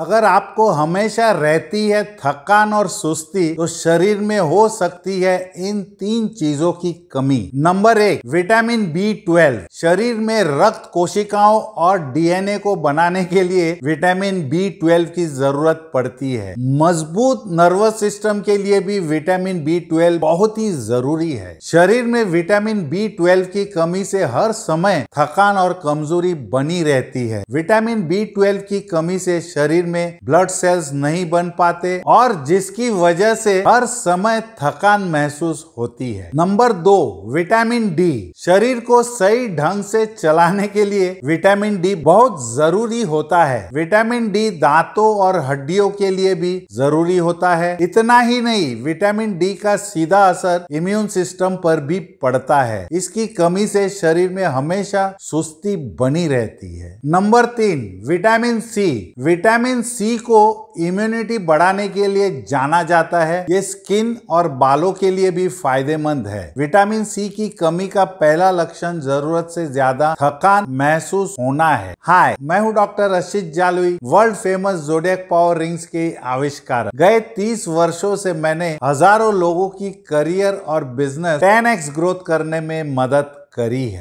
अगर आपको हमेशा रहती है थकान और सुस्ती तो शरीर में हो सकती है इन तीन चीजों की कमी नंबर एक विटामिन बी ट्वेल्व शरीर में रक्त कोशिकाओं और डीएनए को बनाने के लिए विटामिन बी ट्वेल्व की जरूरत पड़ती है मजबूत नर्वस सिस्टम के लिए भी विटामिन बी ट्वेल्व बहुत ही जरूरी है शरीर में विटामिन बी ट्वेल्व की कमी से हर समय थकान और कमजोरी बनी रहती है विटामिन बी ट्वेल्व की कमी से शरीर में ब्लड सेल्स नहीं बन पाते और जिसकी वजह से हर समय थकान महसूस होती है नंबर दो विटामिन डी शरीर को सही ढंग से चलाने के लिए विटामिन डी बहुत जरूरी होता है विटामिन डी दांतों और हड्डियों के लिए भी जरूरी होता है इतना ही नहीं विटामिन डी का सीधा असर इम्यून सिस्टम पर भी पड़ता है इसकी कमी से शरीर में हमेशा सुस्ती बनी रहती है नंबर तीन vitamin C vitamin vitamin C को इम्यूनिटी बढ़ाने के लिए जाना जाता है ये स्किन और बालों के लिए भी फायदेमंद है विटामिन सी की कमी का पहला लक्षण जरूरत से ज्यादा थकान महसूस होना है हाय मैं हूँ डॉक्टर रशीद जालुई world famous zodiac power rings के आविष्कार गए तीस वर्षो से मैंने हजारों लोगों की करियर और बिजनेस टेन एक्स ग्रोथ करने में मदद करी है